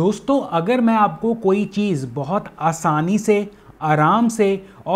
दोस्तों अगर मैं आपको कोई चीज़ बहुत आसानी से आराम से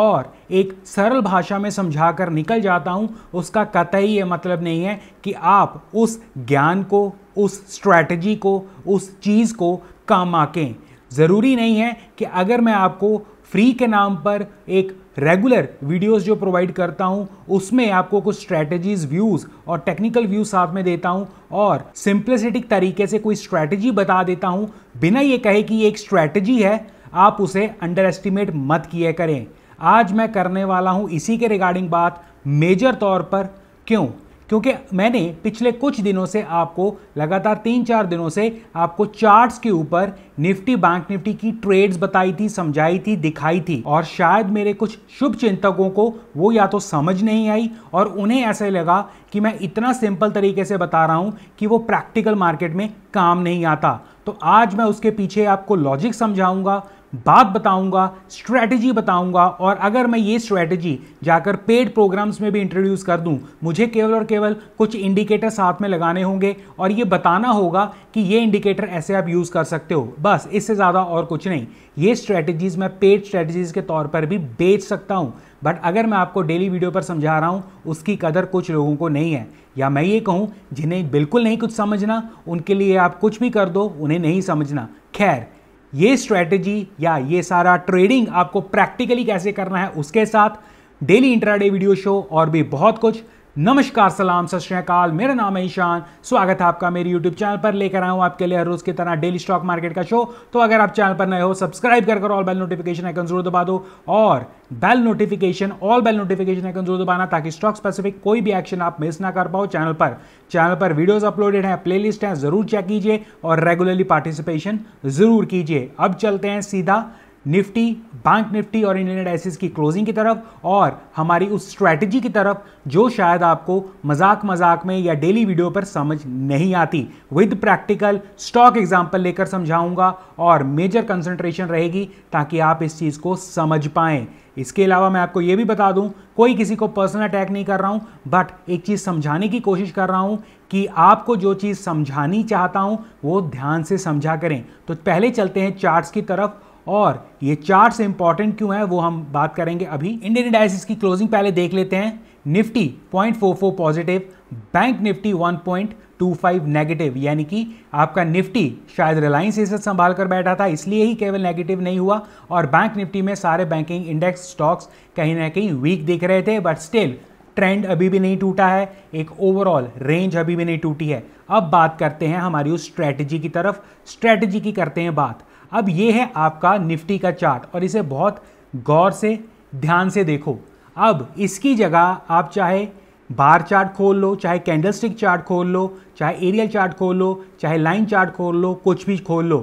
और एक सरल भाषा में समझा कर निकल जाता हूँ उसका कतई ये मतलब नहीं है कि आप उस ज्ञान को उस स्ट्रैटेजी को उस चीज़ को काम आकें ज़रूरी नहीं है कि अगर मैं आपको फ्री के नाम पर एक रेगुलर वीडियोस जो प्रोवाइड करता हूं उसमें आपको कुछ स्ट्रैटेजीज व्यूज़ और टेक्निकल व्यूज साथ में देता हूं और सिंप्लिसिटिक तरीके से कोई स्ट्रैटेजी बता देता हूं बिना ये कहे कि ये एक स्ट्रैटेजी है आप उसे अंडर एस्टिमेट मत किए करें आज मैं करने वाला हूं इसी के रिगार्डिंग बात मेजर तौर पर क्यों क्योंकि मैंने पिछले कुछ दिनों से आपको लगातार तीन चार दिनों से आपको चार्ट्स के ऊपर निफ्टी बैंक निफ्टी की ट्रेड्स बताई थी समझाई थी दिखाई थी और शायद मेरे कुछ शुभ चिंतकों को वो या तो समझ नहीं आई और उन्हें ऐसे लगा कि मैं इतना सिंपल तरीके से बता रहा हूँ कि वो प्रैक्टिकल मार्केट में काम नहीं आता तो आज मैं उसके पीछे आपको लॉजिक समझाऊंगा बात बताऊंगा स्ट्रैटेजी बताऊंगा और अगर मैं ये स्ट्रैटेजी जाकर पेड प्रोग्राम्स में भी इंट्रोड्यूस कर दूं मुझे केवल और केवल कुछ इंडिकेटर साथ में लगाने होंगे और ये बताना होगा कि ये इंडिकेटर ऐसे आप यूज़ कर सकते हो बस इससे ज़्यादा और कुछ नहीं ये स्ट्रैटेजीज़ मैं पेड स्ट्रैटेजीज़ के तौर पर भी बेच सकता हूँ बट अगर मैं आपको डेली वीडियो पर समझा रहा हूँ उसकी कदर कुछ लोगों को नहीं है या मैं ये कहूँ जिन्हें बिल्कुल नहीं कुछ समझना उनके लिए आप कुछ भी कर दो उन्हें नहीं समझना खैर ये स्ट्रैटेजी या ये सारा ट्रेडिंग आपको प्रैक्टिकली कैसे करना है उसके साथ डेली इंट्राडे वीडियो शो और भी बहुत कुछ नमस्कार सलाम सत श्रीकाल मेरा नाम है ईशान स्वागत है आपका मेरे यूट्यूब चैनल पर लेकर आया हूँ आपके लिए हर रोज़ की तरह डेली स्टॉक मार्केट का शो तो अगर आप चैनल पर नए हो सब्सक्राइब कर ऑल बेल नोटिफिकेशन आइकन जरूर दबा दो और bell notification all bell notification icon जरूर दबाना ताकि स्टॉक स्पेसिफिक कोई भी एक्शन आप मिस ना कर पाओ चैनल पर चैनल पर वीडियोज अपलोडेड हैं प्ले हैं ज़रूर चेक कीजिए और रेगुलरली पार्टिसिपेशन ज़रूर कीजिए अब चलते हैं सीधा निफ्टी बैंक निफ्टी और इंडियन एसिस की क्लोजिंग की तरफ और हमारी उस स्ट्रैटेजी की तरफ जो शायद आपको मजाक मजाक में या डेली वीडियो पर समझ नहीं आती विद प्रैक्टिकल स्टॉक एग्जाम्पल लेकर समझाऊंगा और मेजर कंसंट्रेशन रहेगी ताकि आप इस चीज़ को समझ पाएँ इसके अलावा मैं आपको ये भी बता दूं कोई किसी को पर्सनल अटैक नहीं कर रहा हूं बट एक चीज़ समझाने की कोशिश कर रहा हूं कि आपको जो चीज़ समझानी चाहता हूं वो ध्यान से समझा करें तो पहले चलते हैं चार्ट्स की तरफ और ये चार्ट्स इंपॉर्टेंट क्यों है वो हम बात करेंगे अभी इंडियन इंडाइसिस की क्लोजिंग पहले देख लेते हैं Nifty 0.44 positive bank Nifty 1.25 negative यानी कि आपका निफ्टी शायद रिलायंस इसे संभाल कर बैठा था इसलिए ही केवल नेगेटिव नहीं हुआ और बैंक निफ्टी में सारे बैंकिंग इंडेक्स स्टॉक्स कहीं ना कहीं वीक दिख रहे थे बट स्टिल ट्रेंड अभी भी नहीं टूटा है एक ओवरऑल रेंज अभी भी नहीं टूटी है अब बात करते हैं हमारी उस स्ट्रैटेजी की तरफ स्ट्रैटेजी की करते हैं बात अब ये है आपका निफ्टी का चार्ट और इसे बहुत गौर से ध्यान से देखो अब इसकी जगह आप चाहे बार चार्ट खोल लो चाहे कैंडलस्टिक चार्ट खोल लो चाहे एरियल चार्ट खोल लो चाहे लाइन चार्ट खोल लो कुछ भी खोल लो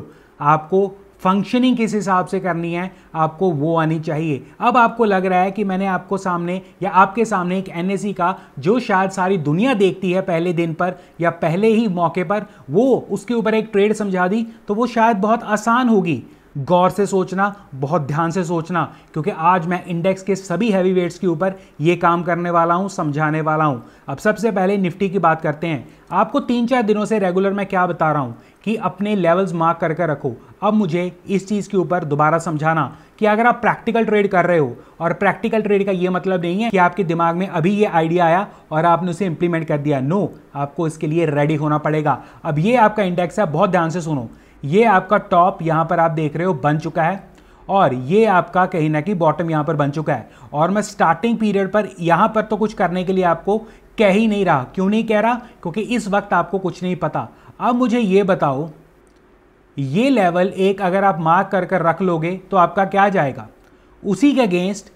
आपको फंक्शनिंग किस हिसाब से करनी है आपको वो आनी चाहिए अब आपको लग रहा है कि मैंने आपको सामने या आपके सामने एक एन का जो शायद सारी दुनिया देखती है पहले दिन पर या पहले ही मौके पर वो उसके ऊपर एक ट्रेड समझा दी तो वो शायद बहुत आसान होगी गौर से सोचना बहुत ध्यान से सोचना क्योंकि आज मैं इंडेक्स के सभी हैवी वेट्स के ऊपर ये काम करने वाला हूँ समझाने वाला हूँ अब सबसे पहले निफ्टी की बात करते हैं आपको तीन चार दिनों से रेगुलर मैं क्या बता रहा हूँ कि अपने लेवल्स मार्क करके रखो अब मुझे इस चीज़ के ऊपर दोबारा समझाना कि अगर आप प्रैक्टिकल ट्रेड कर रहे हो और प्रैक्टिकल ट्रेड का ये मतलब नहीं है कि आपके दिमाग में अभी ये आइडिया आया और आपने उसे इम्प्लीमेंट कर दिया नो आपको इसके लिए रेडी होना पड़ेगा अब ये आपका इंडेक्स है बहुत ध्यान से सुनो ये आपका टॉप यहाँ पर आप देख रहे हो बन चुका है और ये आपका कहीं ना कहीं बॉटम यहाँ पर बन चुका है और मैं स्टार्टिंग पीरियड पर यहाँ पर तो कुछ करने के लिए आपको कह ही नहीं रहा क्यों नहीं कह रहा क्योंकि इस वक्त आपको कुछ नहीं पता अब मुझे ये बताओ ये लेवल एक अगर आप मार्क कर कर रख लोगे तो आपका क्या जाएगा उसी के अगेंस्ट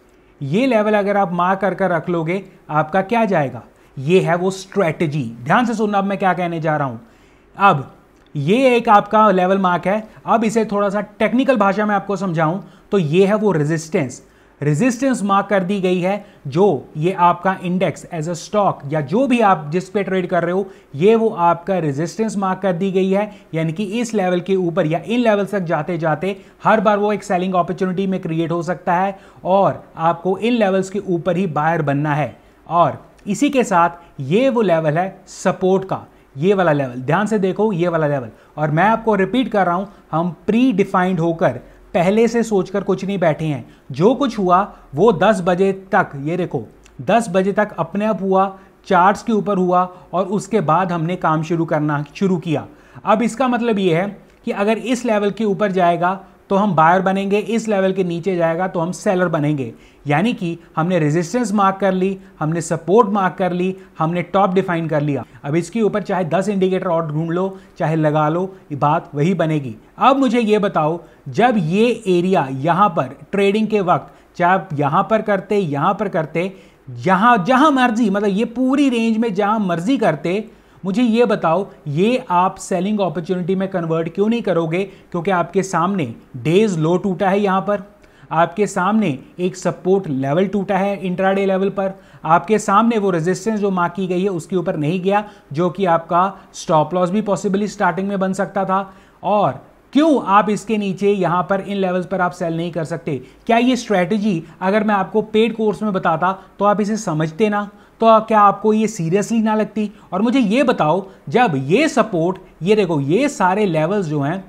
ये लेवल अगर आप मार्क कर कर रख लोगे आपका क्या जाएगा ये है वो स्ट्रेटजी ध्यान से सुनना अब मैं क्या कहने जा रहा हूँ अब ये एक आपका लेवल मार्क है अब इसे थोड़ा सा टेक्निकल भाषा में आपको समझाऊं तो ये है वो रेजिस्टेंस रेजिस्टेंस मार्क कर दी गई है जो ये आपका इंडेक्स एज अ स्टॉक या जो भी आप जिस पे ट्रेड कर रहे हो ये वो आपका रेजिस्टेंस मार्क कर दी गई है यानी कि इस लेवल के ऊपर या इन लेवल तक जाते जाते हर बार वो एक सेलिंग अपॉर्चुनिटी में क्रिएट हो सकता है और आपको इन लेवल्स के ऊपर ही बायर बनना है और इसी के साथ ये वो लेवल है सपोर्ट का ये वाला लेवल ध्यान से देखो ये वाला लेवल और मैं आपको रिपीट कर रहा हूँ हम प्री डिफाइंड होकर पहले से सोचकर कुछ नहीं बैठे हैं जो कुछ हुआ वो 10 बजे तक ये देखो 10 बजे तक अपने आप हुआ चार्ट्स के ऊपर हुआ और उसके बाद हमने काम शुरू करना शुरू किया अब इसका मतलब ये है कि अगर इस लेवल के ऊपर जाएगा तो हम बायर बनेंगे इस लेवल के नीचे जाएगा तो हम सेलर बनेंगे यानी कि हमने रेजिस्टेंस मार्क कर ली हमने सपोर्ट मार्क कर ली हमने टॉप डिफाइन कर लिया अब इसके ऊपर चाहे 10 इंडिकेटर और ढूंढ लो चाहे लगा लो ये बात वही बनेगी अब मुझे ये बताओ जब ये एरिया यहाँ पर ट्रेडिंग के वक्त चाहे आप यहाँ पर करते यहाँ पर करते जहाँ जहाँ मर्जी मतलब ये पूरी रेंज में जहाँ मर्जी करते मुझे ये बताओ ये आप सेलिंग अपॉर्चुनिटी में कन्वर्ट क्यों नहीं करोगे क्योंकि आपके सामने डेज लो टूटा है यहाँ पर आपके सामने एक सपोर्ट लेवल टूटा है इंट्राडे लेवल पर आपके सामने वो रेजिस्टेंस जो मार्क की गई है उसके ऊपर नहीं गया जो कि आपका स्टॉप लॉस भी पॉसिबली स्टार्टिंग में बन सकता था और क्यों आप इसके नीचे यहाँ पर इन लेवल्स पर आप सेल नहीं कर सकते क्या ये स्ट्रैटेजी अगर मैं आपको पेड कोर्स में बताता तो आप इसे समझते ना तो क्या आपको ये सीरियसली ना लगती और मुझे ये बताओ जब ये सपोर्ट ये देखो ये सारे लेवल्स जो हैं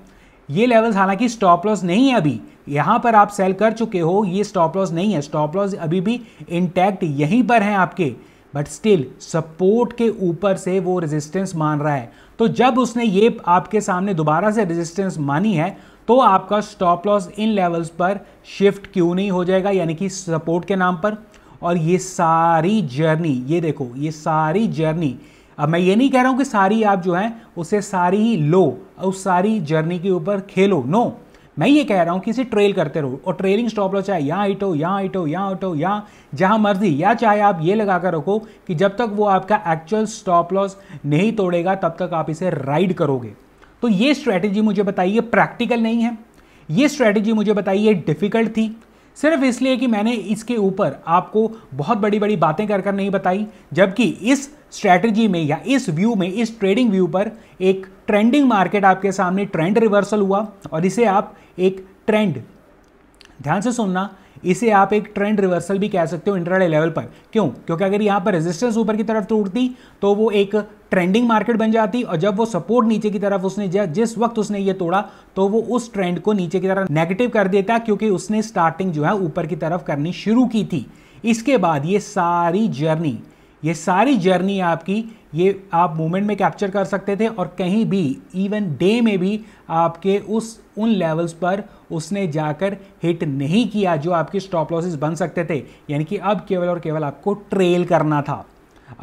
ये लेवल्स हालांकि स्टॉप लॉस नहीं है अभी यहाँ पर आप सेल कर चुके हो ये स्टॉप लॉस नहीं है स्टॉप लॉस अभी भी इंटैक्ट यहीं पर हैं आपके बट स्टिल सपोर्ट के ऊपर से वो रेजिस्टेंस मान रहा है तो जब उसने ये आपके सामने दोबारा से रेजिस्टेंस मानी है तो आपका स्टॉप लॉस इन लेवल्स पर शिफ्ट क्यों नहीं हो जाएगा यानी कि सपोर्ट के नाम पर और ये सारी जर्नी ये देखो ये सारी जर्नी अब मैं ये नहीं कह रहा हूँ कि सारी आप जो हैं उसे सारी ही लो उस सारी जर्नी के ऊपर खेलो नो मैं ये कह रहा हूँ कि इसे ट्रेल करते रहो और ट्रेलिंग स्टॉप लॉस चाहे यहाँ इटो हो यहाँ इटो यहाँ उठो यहाँ जहाँ मर्जी या चाहे आप ये लगा कर रखो कि जब तक वो आपका एक्चुअल स्टॉप लॉस नहीं तोड़ेगा तब तक आप इसे राइड करोगे तो ये स्ट्रैटेजी मुझे बताइए प्रैक्टिकल नहीं है ये स्ट्रैटेजी मुझे बताइए डिफ़िकल्ट थी सिर्फ इसलिए कि मैंने इसके ऊपर आपको बहुत बड़ी बड़ी बातें कर कर नहीं बताई जबकि इस स्ट्रैटेजी में या इस व्यू में इस ट्रेडिंग व्यू पर एक ट्रेंडिंग मार्केट आपके सामने ट्रेंड रिवर्सल हुआ और इसे आप एक ट्रेंड ध्यान से सुनना इसे आप एक ट्रेंड रिवर्सल भी कह सकते हो इंट्राडे लेवल पर क्यों क्योंकि अगर यहाँ पर रेजिस्टेंस ऊपर की तरफ टूटती तो वो एक ट्रेंडिंग मार्केट बन जाती और जब वो सपोर्ट नीचे की तरफ उसने जिस वक्त उसने ये तोड़ा तो वो उस ट्रेंड को नीचे की तरफ नेगेटिव कर देता क्योंकि उसने स्टार्टिंग जो है ऊपर की तरफ करनी शुरू की थी इसके बाद ये सारी जर्नी ये सारी जर्नी आपकी ये आप मोमेंट में कैप्चर कर सकते थे और कहीं भी इवन डे में भी आपके उस उन लेवल्स पर उसने जाकर हिट नहीं किया जो आपके स्टॉप लॉसेस बन सकते थे यानी कि अब केवल और केवल आपको ट्रेल करना था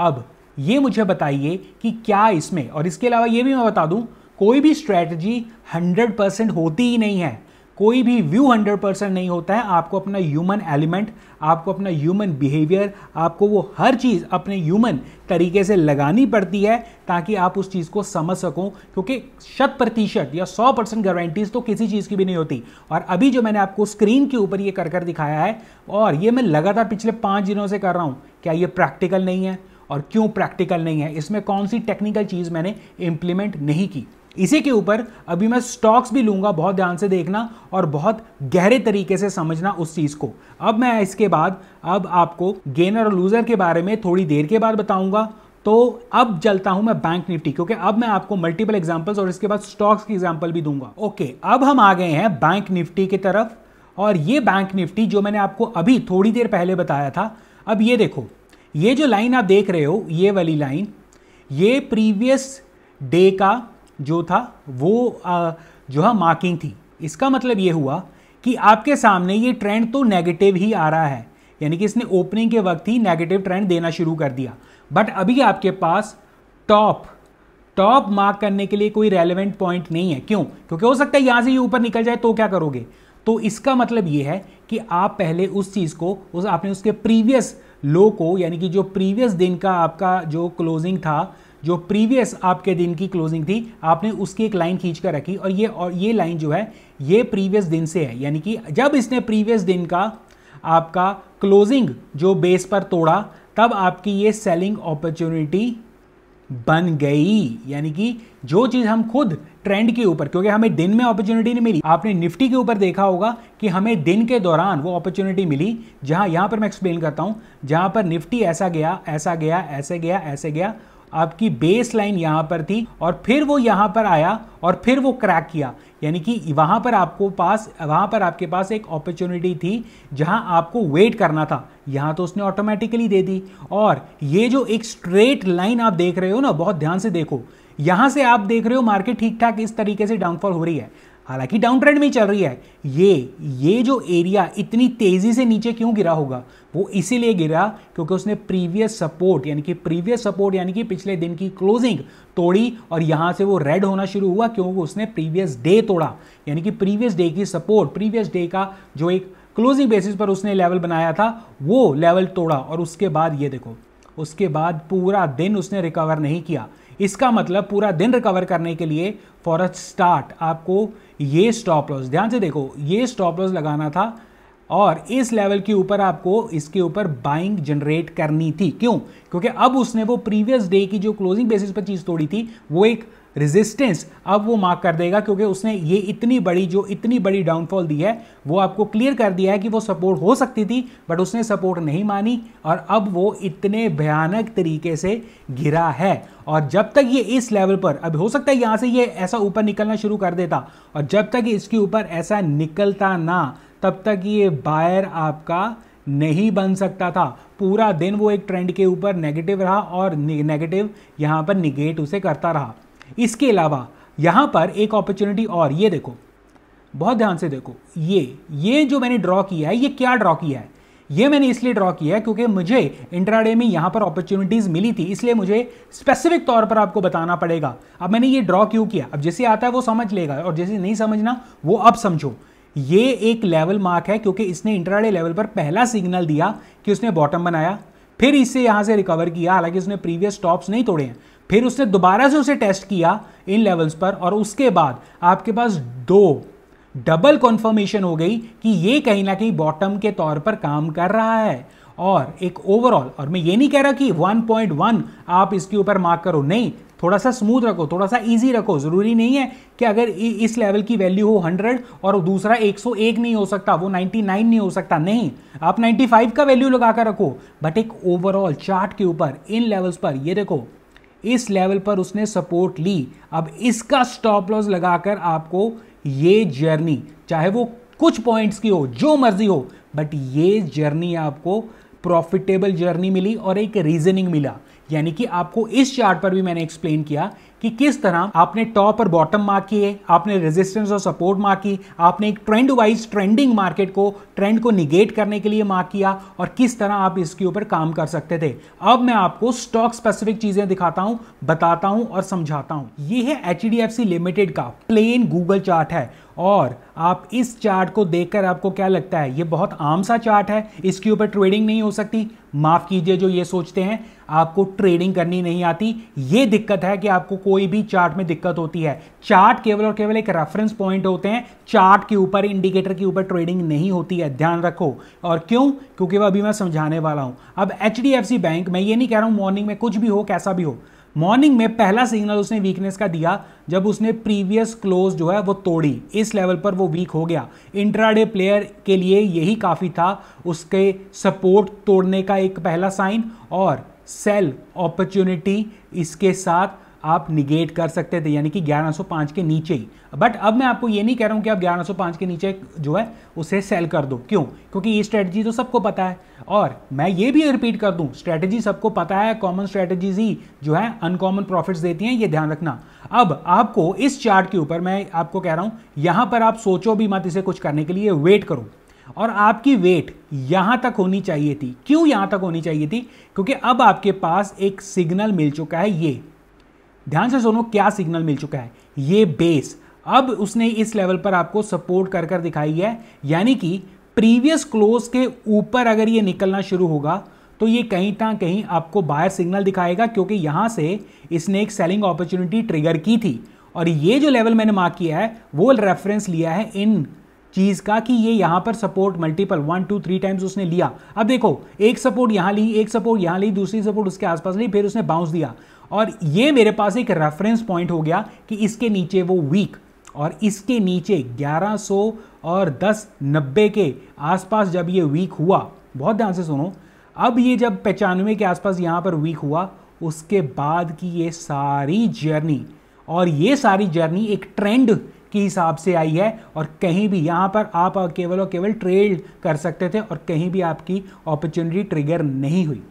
अब ये मुझे बताइए कि क्या इसमें और इसके अलावा ये भी मैं बता दूं कोई भी स्ट्रैटेजी 100% होती ही नहीं है कोई भी व्यू हंड्रेड परसेंट नहीं होता है आपको अपना ह्यूमन एलिमेंट आपको अपना ह्यूमन बिहेवियर आपको वो हर चीज़ अपने ह्यूमन तरीके से लगानी पड़ती है ताकि आप उस चीज़ को समझ सको क्योंकि शत प्रतिशत या सौ परसेंट गारंटीज तो किसी चीज़ की भी नहीं होती और अभी जो मैंने आपको स्क्रीन के ऊपर ये कर कर दिखाया है और ये मैं लगातार पिछले पाँच दिनों से कर रहा हूँ क्या ये प्रैक्टिकल नहीं है और क्यों प्रैक्टिकल नहीं है इसमें कौन सी टेक्निकल चीज़ मैंने इम्प्लीमेंट नहीं की इसी के ऊपर अभी मैं स्टॉक्स भी लूंगा बहुत ध्यान से देखना और बहुत गहरे तरीके से समझना उस चीज़ को अब मैं इसके बाद अब आपको गेनर और लूज़र के बारे में थोड़ी देर के बाद बताऊंगा तो अब चलता हूं मैं बैंक निफ्टी क्योंकि अब मैं आपको मल्टीपल एग्जाम्पल्स और इसके बाद स्टॉक्स की एग्जाम्पल भी दूंगा ओके अब हम आ गए हैं बैंक निफ्टी की तरफ और ये बैंक निफ्टी जो मैंने आपको अभी थोड़ी देर पहले बताया था अब ये देखो ये जो लाइन आप देख रहे हो ये वाली लाइन ये प्रीवियस डे का जो था वो जो है हाँ, मार्किंग थी इसका मतलब ये हुआ कि आपके सामने ये ट्रेंड तो नेगेटिव ही आ रहा है यानी कि इसने ओपनिंग के वक्त ही नेगेटिव ट्रेंड देना शुरू कर दिया बट अभी आपके पास टॉप टॉप मार्क करने के लिए कोई रेलिवेंट पॉइंट नहीं है क्यों क्योंकि हो सकता है यहाँ से ये ऊपर निकल जाए तो क्या करोगे तो इसका मतलब ये है कि आप पहले उस चीज़ को उस आपने उसके प्रीवियस लो को यानी कि जो प्रीवियस दिन का आपका जो क्लोजिंग था जो प्रीवियस आपके दिन की क्लोजिंग थी आपने उसकी एक लाइन खींच कर रखी और ये और ये लाइन जो है ये प्रीवियस दिन से है यानी कि जब इसने प्रीवियस दिन का आपका क्लोजिंग जो बेस पर तोड़ा तब आपकी ये सेलिंग अपॉर्चुनिटी बन गई यानी कि जो चीज़ हम खुद ट्रेंड के ऊपर क्योंकि हमें दिन में अपॉर्चुनिटी नहीं मिली आपने निफ्टी के ऊपर देखा होगा कि हमें दिन के दौरान वो अपॉर्चुनिटी मिली जहां यहां पर मैं एक्सप्लेन करता हूं जहां पर निफ्टी ऐसा गया ऐसा गया ऐसे गया ऐसे गया आपकी बेस लाइन यहाँ पर थी और फिर वो यहाँ पर आया और फिर वो क्रैक किया यानी कि वहाँ पर आपको पास वहाँ पर आपके पास एक अपॉर्चुनिटी थी जहाँ आपको वेट करना था यहाँ तो उसने ऑटोमेटिकली दे दी और ये जो एक स्ट्रेट लाइन आप देख रहे हो ना बहुत ध्यान से देखो यहाँ से आप देख रहे हो मार्केट ठीक ठाक इस तरीके से डाउनफॉल हो रही है हालांकि डाउन ट्रेंड में ही चल रही है ये ये जो एरिया इतनी तेज़ी से नीचे क्यों गिरा होगा वो इसीलिए गिरा क्योंकि उसने प्रीवियस सपोर्ट यानी कि प्रीवियस सपोर्ट यानी कि पिछले दिन की क्लोजिंग तोड़ी और यहाँ से वो रेड होना शुरू हुआ क्योंकि उसने प्रीवियस डे तोड़ा यानी कि प्रीवियस डे की सपोर्ट प्रीवियस डे का जो एक क्लोजिंग बेसिस पर उसने लेवल बनाया था वो लेवल तोड़ा और उसके बाद ये देखो उसके बाद पूरा दिन उसने रिकवर नहीं किया इसका मतलब पूरा दिन रिकवर करने के लिए फॉर अ स्टार्ट आपको ये स्टॉप लॉस ध्यान से देखो ये स्टॉप लॉस लगाना था और इस लेवल के ऊपर आपको इसके ऊपर बाइंग जनरेट करनी थी क्यों क्योंकि अब उसने वो प्रीवियस डे की जो क्लोजिंग बेसिस पर चीज़ तोड़ी थी वो एक रेजिस्टेंस अब वो मार्क कर देगा क्योंकि उसने ये इतनी बड़ी जो इतनी बड़ी डाउनफॉल दी है वो आपको क्लियर कर दिया है कि वो सपोर्ट हो सकती थी बट उसने सपोर्ट नहीं मानी और अब वो इतने भयानक तरीके से गिरा है और जब तक ये इस लेवल पर अब हो सकता है यहाँ से ये ऐसा ऊपर निकलना शुरू कर देता और जब तक इसके ऊपर ऐसा निकलता ना तब तक ये बायर आपका नहीं बन सकता था पूरा दिन वो एक ट्रेंड के ऊपर नेगेटिव रहा और नेगेटिव यहाँ पर निगेट उसे करता रहा इसके अलावा यहाँ पर एक अपॉर्चुनिटी और ये देखो बहुत ध्यान से देखो ये ये जो मैंने ड्रॉ किया है ये क्या ड्रॉ किया है ये मैंने इसलिए ड्रॉ किया है क्योंकि मुझे इंट्राडे में यहाँ पर अपॉर्चुनिटीज़ मिली थी इसलिए मुझे स्पेसिफिक तौर पर आपको बताना पड़ेगा अब मैंने ये ड्रॉ क्यों किया अब जैसे आता है वो समझ लेगा और जैसे नहीं समझना वो अब समझो ये एक लेवल मार्क है क्योंकि इसने इंट्राडे लेवल पर पहला सिग्नल दिया कि उसने बॉटम बनाया फिर इसे यहाँ से रिकवर किया हालांकि उसने प्रीवियस स्टॉप्स नहीं तोड़े हैं फिर उसने दोबारा से उसे टेस्ट किया इन लेवल्स पर और उसके बाद आपके पास दो डबल कॉन्फर्मेशन हो गई कि ये कहीं ना कहीं बॉटम के तौर पर काम कर रहा है और एक ओवरऑल और मैं ये नहीं कह रहा कि 1.1 आप इसके ऊपर मार्क करो नहीं थोड़ा सा स्मूथ रखो थोड़ा सा इजी रखो ज़रूरी नहीं है कि अगर इस लेवल की वैल्यू हो 100 और दूसरा 101 नहीं हो सकता वो 99 नहीं हो सकता नहीं आप 95 का वैल्यू लगा कर रखो बट एक ओवरऑल चार्ट के ऊपर इन लेवल्स पर ये देखो इस लेवल पर उसने सपोर्ट ली अब इसका स्टॉप लॉस लगाकर आपको ये जर्नी चाहे वो कुछ पॉइंट्स की हो जो मर्जी हो बट ये जर्नी आपको प्रॉफिटेबल जर्नी मिली और एक रीजनिंग मिला यानी कि आपको इस चार्ट पर भी मैंने एक्सप्लेन किया कि किस तरह आपने टॉप और बॉटम मार्क किए आपने रेजिस्टेंस और सपोर्ट मार्क की आपने एक ट्रेंड वाइज ट्रेंडिंग मार्केट को ट्रेंड को निगेट करने के लिए मार्क किया और किस तरह आप इसके ऊपर काम कर सकते थे अब मैं आपको स्टॉक स्पेसिफिक चीजें दिखाता हूं बताता हूं और समझाता हूं ये है एच लिमिटेड का प्लेन गूगल चार्ट है और आप इस चार्ट को देखकर आपको क्या लगता है ये बहुत आम सा चार्ट है इसके ऊपर ट्रेडिंग नहीं हो सकती माफ़ कीजिए जो ये सोचते हैं आपको ट्रेडिंग करनी नहीं आती ये दिक्कत है कि आपको कोई भी चार्ट में दिक्कत होती है चार्ट केवल और केवल एक रेफरेंस पॉइंट होते हैं चार्ट के ऊपर इंडिकेटर के ऊपर ट्रेडिंग नहीं होती है ध्यान रखो और क्यों क्योंकि वह अभी मैं समझाने वाला हूं अब एच बैंक मैं ये नहीं कह रहा हूं मॉर्निंग में कुछ भी हो कैसा भी हो मॉर्निंग में पहला सिग्नल उसने वीकनेस का दिया जब उसने प्रीवियस क्लोज जो है वो तोड़ी इस लेवल पर वो वीक हो गया इंट्राडे प्लेयर के लिए यही काफ़ी था उसके सपोर्ट तोड़ने का एक पहला साइन और सेल अपॉर्चुनिटी इसके साथ आप निगेट कर सकते थे यानी कि 1105 के नीचे ही बट अब मैं आपको ये नहीं कह रहा हूँ कि आप 1105 के नीचे जो है उसे सेल कर दो क्यों क्योंकि ये स्ट्रेटजी तो सबको पता है और मैं ये भी रिपीट कर दूँ स्ट्रेटजी सबको पता है कॉमन स्ट्रेटजीज ही जो है अनकॉमन प्रॉफिट्स देती हैं ये ध्यान रखना अब आपको इस चार्ट के ऊपर मैं आपको कह रहा हूँ यहाँ पर आप सोचो भी मत इसे कुछ करने के लिए वेट करो और आपकी वेट यहां तक होनी चाहिए थी क्यों यहां तक होनी चाहिए थी क्योंकि अब आपके पास एक सिग्नल मिल चुका है ये ध्यान से सुनो क्या सिग्नल मिल चुका है ये बेस अब उसने इस लेवल पर आपको सपोर्ट कर कर दिखाई है यानी कि प्रीवियस क्लोज के ऊपर अगर ये निकलना शुरू होगा तो ये कहीं ना कहीं आपको बायर सिग्नल दिखाएगा क्योंकि यहां से इसने एक सेलिंग अपॉर्चुनिटी ट्रिगर की थी और ये जो लेवल मैंने मार्क किया है वो रेफरेंस लिया है इन चीज़ का कि ये यहाँ पर support multiple one two three times उसने लिया अब देखो एक सपोर्ट यहाँ ली एक सपोर्ट यहाँ ली दूसरी सपोर्ट उसके आसपास ली फिर उसने बाउंस दिया और ये मेरे पास एक रेफरेंस पॉइंट हो गया कि इसके नीचे वो वीक और इसके नीचे 1100 और 1090 के आसपास जब ये वीक हुआ बहुत ध्यान से सुनो अब ये जब पचानवे के आसपास यहाँ पर वीक हुआ उसके बाद की ये सारी जर्नी और ये सारी जर्नी एक ट्रेंड के हिसाब से आई है और कहीं भी यहाँ पर आप केवल और केवल ट्रेड कर सकते थे और कहीं भी आपकी अपॉर्चुनिटी ट्रिगर नहीं हुई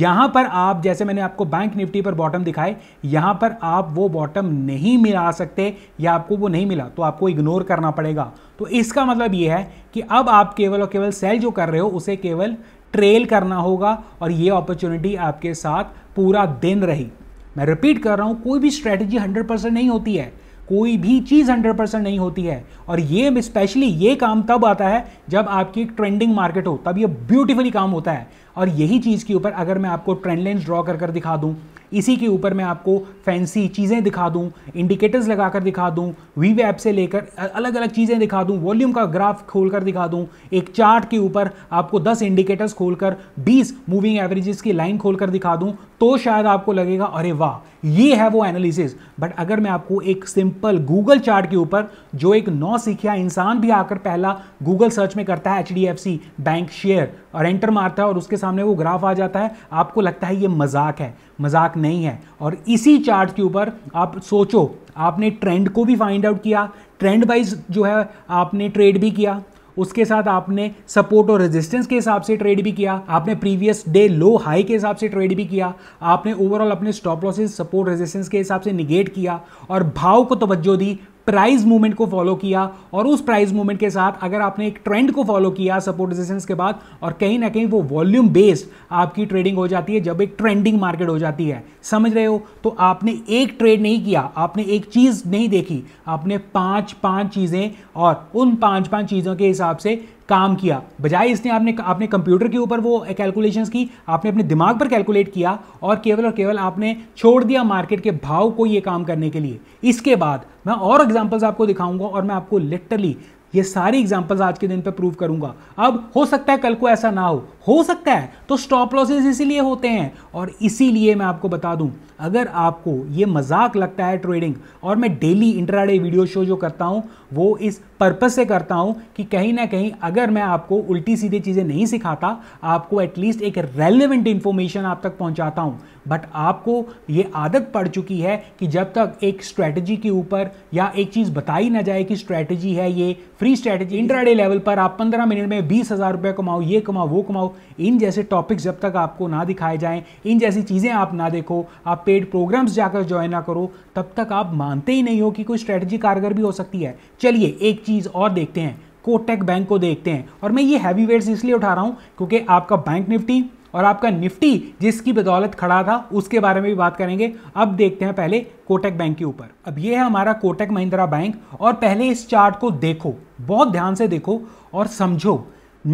यहाँ पर आप जैसे मैंने आपको बैंक निफ्टी पर बॉटम दिखाए यहाँ पर आप वो बॉटम नहीं मिला सकते या आपको वो नहीं मिला तो आपको इग्नोर करना पड़ेगा तो इसका मतलब ये है कि अब आप केवल और केवल सेल जो कर रहे हो उसे केवल ट्रेल करना होगा और ये अपॉर्चुनिटी आपके साथ पूरा दिन रही मैं रिपीट कर रहा हूँ कोई भी स्ट्रैटेजी 100% नहीं होती है कोई भी चीज़ हंड्रेड परसेंट नहीं होती है और ये स्पेशली ये काम तब आता है जब आपकी ट्रेंडिंग मार्केट हो तब ये ब्यूटीफुली काम होता है और यही चीज़ के ऊपर अगर मैं आपको ट्रेंड लाइन ड्रॉ कर कर दिखा दूँ इसी के ऊपर मैं आपको फैंसी चीज़ें दिखा दूँ इंडिकेटर्स लगाकर दिखा दूँ वी वैप से लेकर अलग अलग चीज़ें दिखा दूँ वॉल्यूम का ग्राफ खोल कर दिखा दूँ एक चार्ट के ऊपर आपको दस इंडिकेटर्स खोल कर बीस मूविंग एवरेजेस की लाइन खोल कर दिखा दूँ तो शायद आपको लगेगा अरे वाह ये है वो एनालिसिस बट अगर मैं आपको एक सिंपल गूगल चार्ट के ऊपर जो एक नौ सीखिया इंसान भी आकर पहला गूगल सर्च में करता है एच बैंक शेयर और एंटर मारता है और उसके सामने वो ग्राफ आ जाता है आपको लगता है ये मजाक है मजाक नहीं है और इसी चार्ट के ऊपर आप सोचो आपने ट्रेंड को भी फाइंड आउट किया ट्रेंड वाइज जो है आपने ट्रेड भी किया उसके साथ आपने सपोर्ट और रेजिस्टेंस के हिसाब से ट्रेड भी किया आपने प्रीवियस डे लो हाई के हिसाब से ट्रेड भी किया आपने ओवरऑल अपने स्टॉप लॉसेस सपोर्ट रेजिस्टेंस के हिसाब से निगेट किया और भाव को तवज्जो दी प्राइस मूवमेंट को फॉलो किया और उस प्राइस मूवमेंट के साथ अगर आपने एक ट्रेंड को फॉलो किया सपोर्ट रेजिस्टेंस के बाद और कहीं ना कहीं वो वॉल्यूम बेस्ड आपकी ट्रेडिंग हो जाती है जब एक ट्रेंडिंग मार्केट हो जाती है समझ रहे हो तो आपने एक ट्रेड नहीं किया आपने एक चीज़ नहीं देखी आपने पाँच पाँच चीज़ें और उन पाँच पाँच चीज़ों के हिसाब से काम किया बजाय इसने आपने आपने कंप्यूटर के ऊपर वो कैलकुलेशंस की आपने अपने दिमाग पर कैलकुलेट किया और केवल और केवल आपने छोड़ दिया मार्केट के भाव को ये काम करने के लिए इसके बाद मैं और एग्जाम्पल्स आपको दिखाऊंगा और मैं आपको लिटरली ये सारी एग्जाम्पल्स आज के दिन पे प्रूव करूंगा अब हो सकता है कल को ऐसा ना हो हो सकता है तो स्टॉप लॉसेज इसीलिए होते हैं और इसीलिए मैं आपको बता दूं अगर आपको ये मजाक लगता है ट्रेडिंग और मैं डेली इंटराडे वीडियो शो जो करता हूं वो इस पर्पज़ से करता हूँ कि कहीं ना कहीं अगर मैं आपको उल्टी सीधे चीज़ें नहीं सिखाता आपको एटलीस्ट एक रेलिवेंट इन्फॉर्मेशन आप तक पहुँचाता हूँ बट आपको ये आदत पड़ चुकी है कि जब तक एक स्ट्रैटेजी के ऊपर या एक चीज़ बताई ना जाए कि स्ट्रैटेजी है ये फ्री स्ट्रैटेजी इंट्राडे लेवल पर आप पंद्रह मिनट में बीस हज़ार रुपये कमाओ ये कमाओ वो कमाओ इन जैसे टॉपिक्स जब तक आपको ना दिखाए जाएं इन जैसी चीज़ें आप ना देखो आप पेड प्रोग्राम्स जाकर ज्वाइन ना करो तब तक आप मानते ही नहीं हो कि कोई स्ट्रैटेजी कारगर भी हो सकती है चलिए एक चीज़ चीज़ और देखते हैं कोटेक बैंक को देखते हैं और मैं ये हैवी वेट्स इसलिए उठा रहा हूँ क्योंकि आपका बैंक निफ्टी और आपका निफ्टी जिसकी बदौलत खड़ा था उसके बारे में भी बात करेंगे अब देखते हैं पहले कोटेक बैंक के ऊपर अब ये है हमारा कोटेक महिंद्रा बैंक और पहले इस चार्ट को देखो बहुत ध्यान से देखो और समझो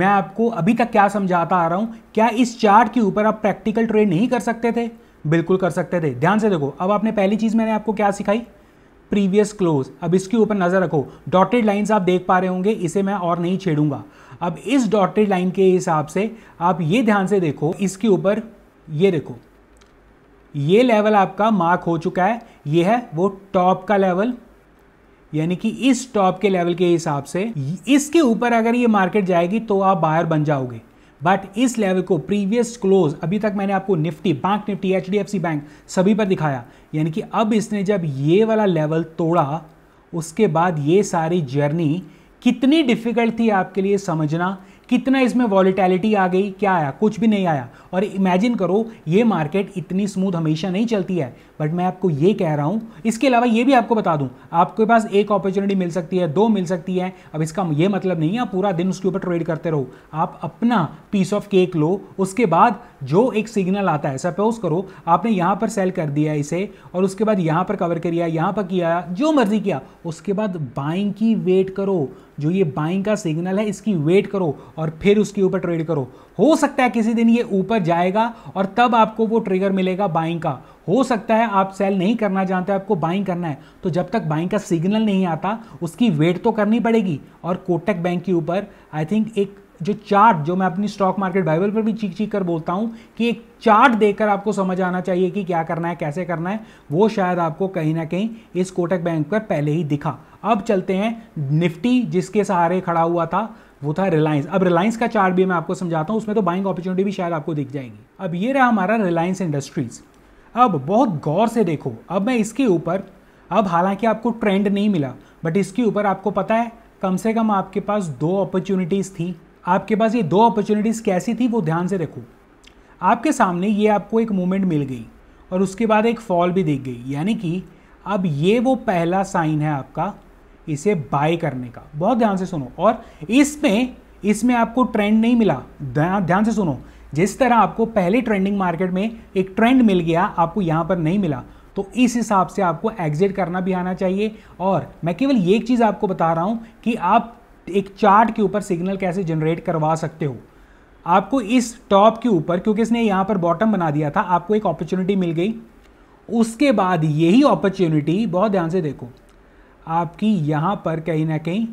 मैं आपको अभी तक क्या समझाता आ रहा हूँ क्या इस चार्ट के ऊपर आप प्रैक्टिकल ट्रेड नहीं कर सकते थे बिल्कुल कर सकते थे ध्यान से देखो अब आपने पहली चीज़ मैंने आपको क्या सिखाई प्रीवियस क्लोज अब इसके ऊपर नज़र रखो डॉटेड लाइन आप देख पा रहे होंगे इसे मैं और नहीं छेड़ूंगा अब इस डॉटेड लाइन के हिसाब से आप ये ध्यान से देखो इसके ऊपर ये देखो ये लेवल आपका मार्क हो चुका है ये है वो टॉप का लेवल यानी कि इस टॉप के लेवल के हिसाब से इसके ऊपर अगर ये मार्केट जाएगी तो आप बाहर बन जाओगे बट इस लेवल को प्रीवियस क्लोज अभी तक मैंने आपको Nifty bank Nifty H bank सभी पर दिखाया यानी कि अब इसने जब ये वाला लेवल तोड़ा उसके बाद ये सारी जर्नी कितनी डिफ़िकल्ट थी आपके लिए समझना कितना इसमें वॉलीटैलिटी आ गई क्या आया कुछ भी नहीं आया और इमेजिन करो ये मार्केट इतनी स्मूथ हमेशा नहीं चलती है बट मैं आपको ये कह रहा हूँ इसके अलावा ये भी आपको बता दूँ आपके पास एक अपॉर्चुनिटी मिल सकती है दो मिल सकती है अब इसका ये मतलब नहीं है पूरा दिन उसके ऊपर ट्रेड करते रहो आप अपना पीस ऑफ केक लो उसके बाद जो एक सिग्नल आता है सपोज करो आपने यहाँ पर सेल कर दिया इसे और उसके बाद यहाँ पर कवर कर यहाँ पर किया जो मर्जी किया उसके बाद बाइंग की वेट करो जो ये बाइंग का सिग्नल है इसकी वेट करो और फिर उसके ऊपर ट्रेड करो हो सकता है किसी दिन ये ऊपर जाएगा और तब आपको वो ट्रिगर मिलेगा बाइंग का हो सकता है आप सेल नहीं करना चाहते आपको बाइंग करना है तो जब तक बाइंग का सिग्नल नहीं आता उसकी वेट तो करनी पड़ेगी और कोटक बैंक के ऊपर आई थिंक एक जो चार्ट जो मैं अपनी स्टॉक मार्केट बाइबल पर भी चीख चीख कर बोलता हूँ कि एक चार्ट देकर आपको समझ आना चाहिए कि क्या करना है कैसे करना है वो शायद आपको कहीं ना कहीं इस कोटक बैंक पर पहले ही दिखा अब चलते हैं निफ्टी जिसके सहारे खड़ा हुआ था वो था रिलायंस अब रिलायंस का चार्ट भी मैं आपको समझाता हूँ उसमें तो बाइंग अपॉर्चुनिटी भी शायद आपको दिख जाएगी अब ये रहा हमारा रिलायंस इंडस्ट्रीज़ अब बहुत गौर से देखो अब मैं इसके ऊपर अब हालांकि आपको ट्रेंड नहीं मिला बट इसके ऊपर आपको पता है कम से कम आपके पास दो अपॉर्चुनिटीज़ थी आपके पास ये दो अपॉर्चुनिटीज़ कैसी थी वो ध्यान से देखो आपके सामने ये आपको एक मोमेंट मिल गई और उसके बाद एक फॉल भी दिख गई यानी कि अब ये वो पहला साइन है आपका इसे बाय करने का बहुत ध्यान से सुनो और इसमें इसमें आपको ट्रेंड नहीं मिला ध्यान से सुनो जिस तरह आपको पहले ट्रेंडिंग मार्केट में एक ट्रेंड मिल गया आपको यहाँ पर नहीं मिला तो इस हिसाब से आपको एग्जिट करना भी आना चाहिए और मैं केवल ये एक चीज़ आपको बता रहा हूँ कि आप एक चार्ट के ऊपर सिग्नल कैसे जनरेट करवा सकते हो आपको इस टॉप के ऊपर क्योंकि इसने यहाँ पर बॉटम बना दिया था आपको एक अपॉर्चुनिटी मिल गई उसके बाद यही अपॉर्चुनिटी बहुत ध्यान से देखो आपकी यहाँ पर कहीं ना कहीं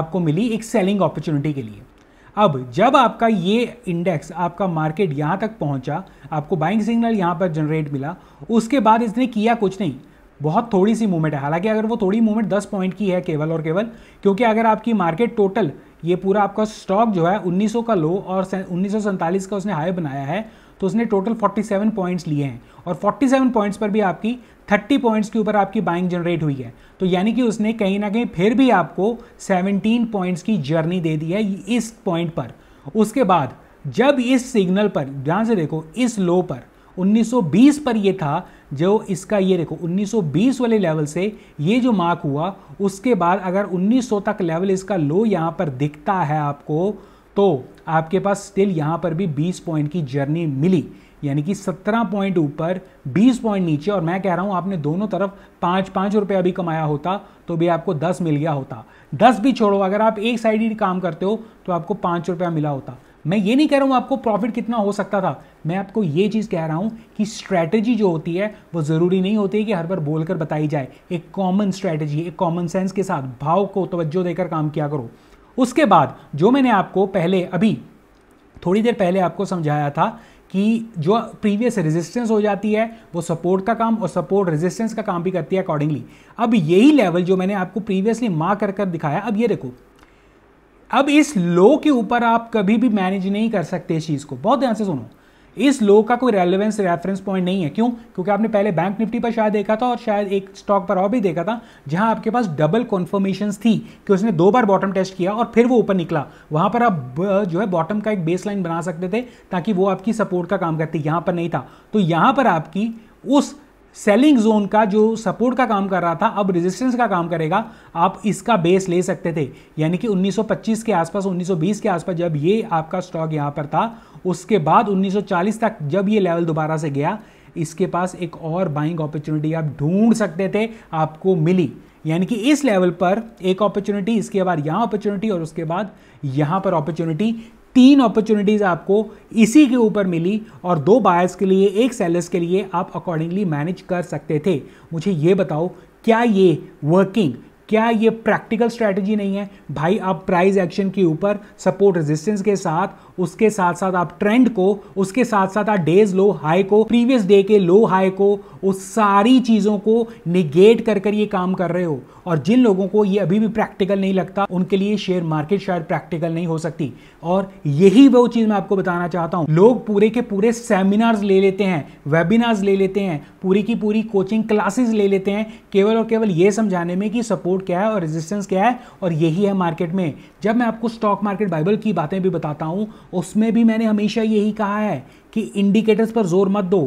आपको मिली एक सेलिंग अपॉर्चुनिटी के लिए अब जब आपका ये इंडेक्स आपका मार्केट यहाँ तक पहुँचा आपको बाइंग सिग्नल यहाँ पर जनरेट मिला उसके बाद इसने किया कुछ नहीं बहुत थोड़ी सी मूवमेंट है हालांकि अगर वो थोड़ी मूवमेंट 10 पॉइंट की है केवल और केवल क्योंकि अगर आपकी मार्केट टोटल ये पूरा आपका स्टॉक जो है 1900 का लो और उन्नीस का उसने हाई बनाया है तो उसने टोटल 47 पॉइंट्स लिए हैं और 47 पॉइंट्स पर भी आपकी 30 पॉइंट्स के ऊपर आपकी बाइंग जनरेट हुई है तो यानी कि उसने कहीं ना कहीं फिर भी आपको 17 पॉइंट्स की जर्नी दे दी है इस पॉइंट पर उसके बाद जब इस सिग्नल पर ध्यान से देखो इस लो पर 1920 पर ये था जो इसका ये देखो 1920 वाले लेवल से ये जो मार्क हुआ उसके बाद अगर 1900 तक लेवल इसका लो यहाँ पर दिखता है आपको तो आपके पास स्टिल यहाँ पर भी 20 पॉइंट की जर्नी मिली यानी कि 17 पॉइंट ऊपर 20 पॉइंट नीचे और मैं कह रहा हूँ आपने दोनों तरफ पाँच पाँच रुपया भी कमाया होता तो भी आपको 10 मिल गया होता 10 भी छोड़ो अगर आप एक साइड ही काम करते हो तो आपको पाँच रुपया मिला होता मैं ये नहीं कह रहा हूँ आपको प्रॉफिट कितना हो सकता था मैं आपको ये चीज़ कह रहा हूँ कि स्ट्रैटेजी जो होती है वो ज़रूरी नहीं होती है कि हर बार बोलकर बताई जाए एक कॉमन स्ट्रैटेजी एक कॉमन सेंस के साथ भाव को तवज्जो देकर काम किया करो उसके बाद जो मैंने आपको पहले अभी थोड़ी देर पहले आपको समझाया था कि जो प्रीवियस रेजिस्टेंस हो जाती है वो सपोर्ट का काम और सपोर्ट रेजिस्टेंस का काम भी करती है अकॉर्डिंगली अब यही लेवल जो मैंने आपको प्रीवियसली मार्क कर कर दिखाया अब ये देखो अब इस लो के ऊपर आप कभी भी मैनेज नहीं कर सकते इस चीज़ को बहुत ध्यान से सुनो इस लो का कोई रेलेवेंस रेफरेंस पॉइंट नहीं है क्यों क्योंकि आपने पहले बैंक निफ्टी पर शायद देखा था और शायद एक स्टॉक पर और भी देखा था जहां आपके पास डबल कॉन्फर्मेशन थी कि उसने दो बार बॉटम टेस्ट किया और फिर वो ऊपर निकला वहां पर आप जो है बॉटम का एक बेस लाइन बना सकते थे ताकि वो आपकी सपोर्ट का काम करती यहां पर नहीं था तो यहां पर आपकी उस सेलिंग जोन का जो सपोर्ट का काम कर रहा था अब रेजिस्टेंस का काम करेगा आप इसका बेस ले सकते थे यानी कि 1925 के आसपास 1920 के आसपास जब ये आपका स्टॉक यहाँ पर था उसके बाद 1940 तक जब ये लेवल दोबारा से गया इसके पास एक और बाइंग अपॉर्चुनिटी आप ढूंढ सकते थे आपको मिली यानी कि इस लेवल पर एक अपॉर्चुनिटी इसके बाद यहाँ अपॉर्चुनिटी और उसके बाद यहाँ पर अपॉर्चुनिटी तीन अपॉर्चुनिटीज़ आपको इसी के ऊपर मिली और दो बायर्स के लिए एक सेलर्स के लिए आप अकॉर्डिंगली मैनेज कर सकते थे मुझे ये बताओ क्या ये वर्किंग क्या ये प्रैक्टिकल स्ट्रैटेजी नहीं है भाई आप प्राइस एक्शन के ऊपर सपोर्ट रेजिस्टेंस के साथ उसके साथ साथ आप ट्रेंड को उसके साथ साथ आप डेज लो हाई को प्रीवियस डे के लो हाई को उस सारी चीज़ों को निगेट कर कर ये काम कर रहे हो और जिन लोगों को ये अभी भी प्रैक्टिकल नहीं लगता उनके लिए शेयर मार्केट शायद प्रैक्टिकल नहीं हो सकती और यही वो चीज़ मैं आपको बताना चाहता हूँ लोग पूरे के पूरे सेमिनार्स ले लेते हैं वेबिनार्स ले लेते हैं पूरी की पूरी कोचिंग क्लासेस ले लेते हैं केवल और केवल ये समझाने में कि सपोर्ट क्या है और रेजिस्टेंस क्या है और यही है मार्केट में जब मैं आपको स्टॉक मार्केट बाइबल की बातें भी बताता हूँ उसमें भी मैंने हमेशा यही कहा है कि इंडिकेटर्स पर जोर मत दो